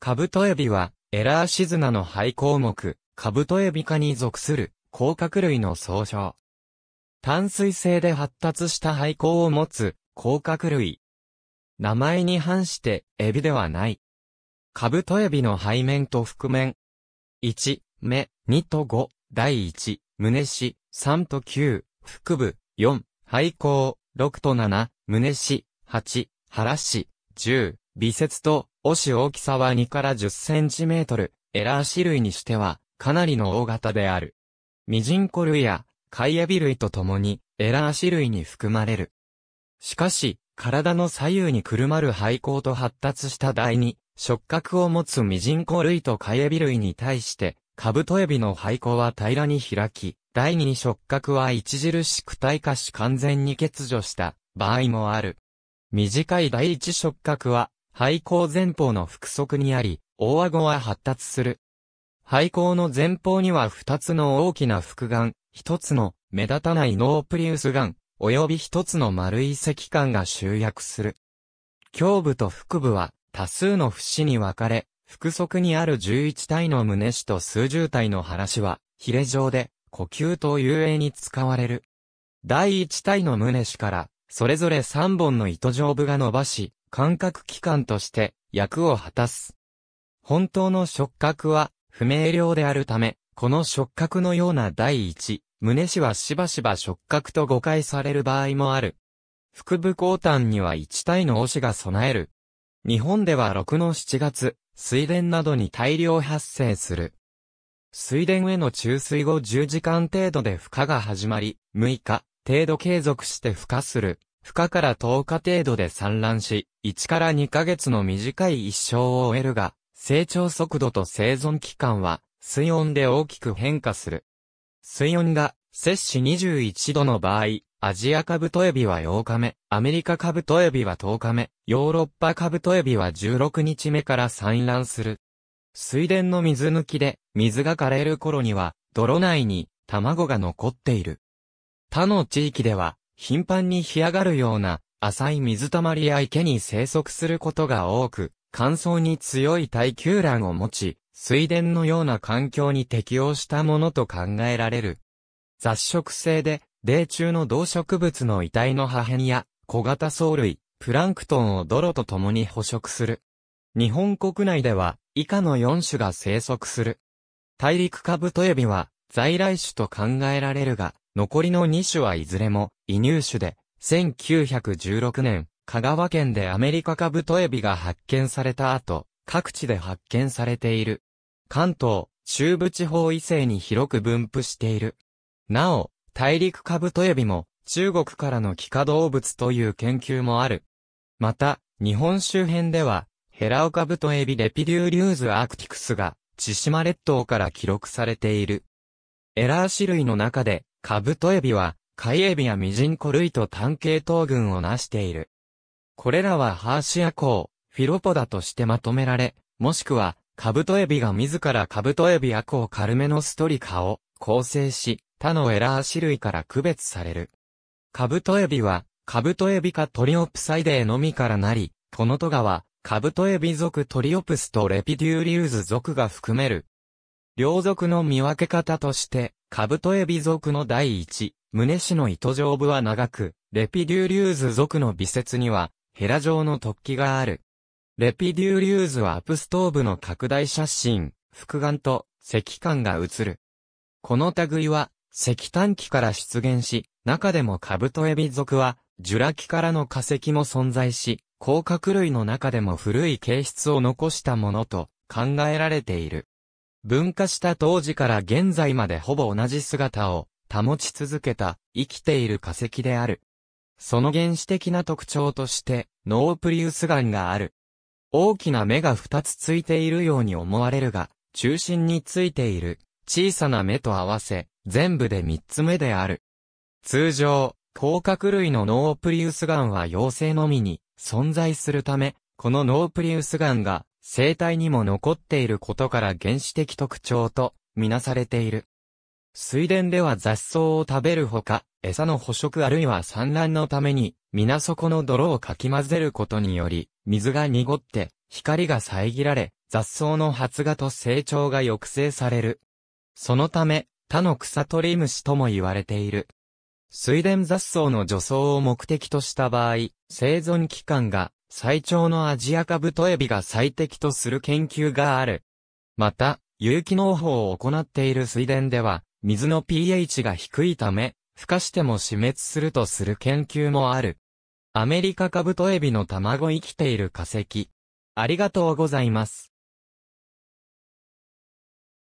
カブトエビは、エラーシズナの廃項目、カブトエビ科に属する、甲殻類の総称。淡水性で発達した廃項を持つ、甲殻類。名前に反して、エビではない。カブトエビの背面と覆面。1、目、2と5、第1、胸し、3と9、腹部、4、肺項、6と7、胸し、8、腹し、10、微節と、おし大きさは2から10センチメートル、エラー種類にしては、かなりの大型である。ミジンコ類や、カイエビ類と共に、エラー種類に含まれる。しかし、体の左右にくるまる廃光と発達した第二、触覚を持つミジンコ類とカイエビ類に対して、カブトエビの廃光は平らに開き、第二に触覚は著しく退化し完全に欠如した場合もある。短い第一触覚は廃校前方の腹側にあり、大顎は発達する。廃校の前方には2つの大きな複眼、1つの目立たないノープリウス眼、及び1つの丸い石管が集約する。胸部と腹部は多数の節に分かれ、腹側にある11体の胸子と数十体の腹子は、ヒレ状で、呼吸と遊泳に使われる。第1体の胸子から、それぞれ3本の糸状部が伸ばし、感覚器官として役を果たす。本当の触覚は不明瞭であるため、この触覚のような第一、胸詞はしばしば触覚と誤解される場合もある。腹部交端には一体の押しが備える。日本では6の7月、水田などに大量発生する。水田への注水後10時間程度で孵化が始まり、6日程度継続して孵化する。孵化から10日程度で産卵し、1から2ヶ月の短い一生を終えるが、成長速度と生存期間は、水温で大きく変化する。水温が、摂氏21度の場合、アジアカブトエビは8日目、アメリカカブトエビは10日目、ヨーロッパカブトエビは16日目から産卵する。水田の水抜きで、水が枯れる頃には、泥内に、卵が残っている。他の地域では、頻繁に干上がるような浅い水たまりや池に生息することが多く、乾燥に強い耐久卵を持ち、水田のような環境に適応したものと考えられる。雑食性で、泥中の動植物の遺体の破片や小型藻類、プランクトンを泥と共に捕食する。日本国内では以下の4種が生息する。大陸カブトエビは在来種と考えられるが、残りの2種はいずれも、移入種で、1916年、香川県でアメリカカブトエビが発見された後、各地で発見されている。関東、中部地方以西に広く分布している。なお、大陸カブトエビも、中国からの帰化動物という研究もある。また、日本周辺では、ヘラオカブトエビレピデューリューズアークティクスが、千島列島から記録されている。エラー種類の中で、カブトエビは、カイエビやミジンコ類と単系統群をなしている。これらはハーシアコウ、フィロポダとしてまとめられ、もしくは、カブトエビが自らカブトエビアコウカルメノストリカを構成し、他のエラー種類から区別される。カブトエビは、カブトエビかトリオプサイデーのみからなり、このトガは、カブトエビ属トリオプスとレピデューリウズ属が含める。両属の見分け方として、カブトエビ族の第一、胸氏の糸上部は長く、レピデューリューズ族の微節には、ヘラ状の突起がある。レピデューリューズはアプストーブの拡大写真、複眼と石管が映る。この類は、石炭機から出現し、中でもカブトエビ族は、ジュラ紀からの化石も存在し、甲殻類の中でも古い形質を残したものと考えられている。分化した当時から現在までほぼ同じ姿を保ち続けた生きている化石である。その原始的な特徴としてノープリウス岩がある。大きな目が二つついているように思われるが、中心についている小さな目と合わせ全部で三つ目である。通常、甲殻類のノープリウス岩は妖精のみに存在するため、このノープリウス岩が生態にも残っていることから原始的特徴とみなされている。水田では雑草を食べるほか、餌の捕食あるいは産卵のために、水底の泥をかき混ぜることにより、水が濁って、光が遮られ、雑草の発芽と成長が抑制される。そのため、他の草取り虫とも言われている。水田雑草の除草を目的とした場合、生存期間が最長のアジアカブトエビが最適とする研究がある。また、有機農法を行っている水田では、水の pH が低いため、孵化しても死滅するとする研究もある。アメリカカブトエビの卵生きている化石。ありがとうございます。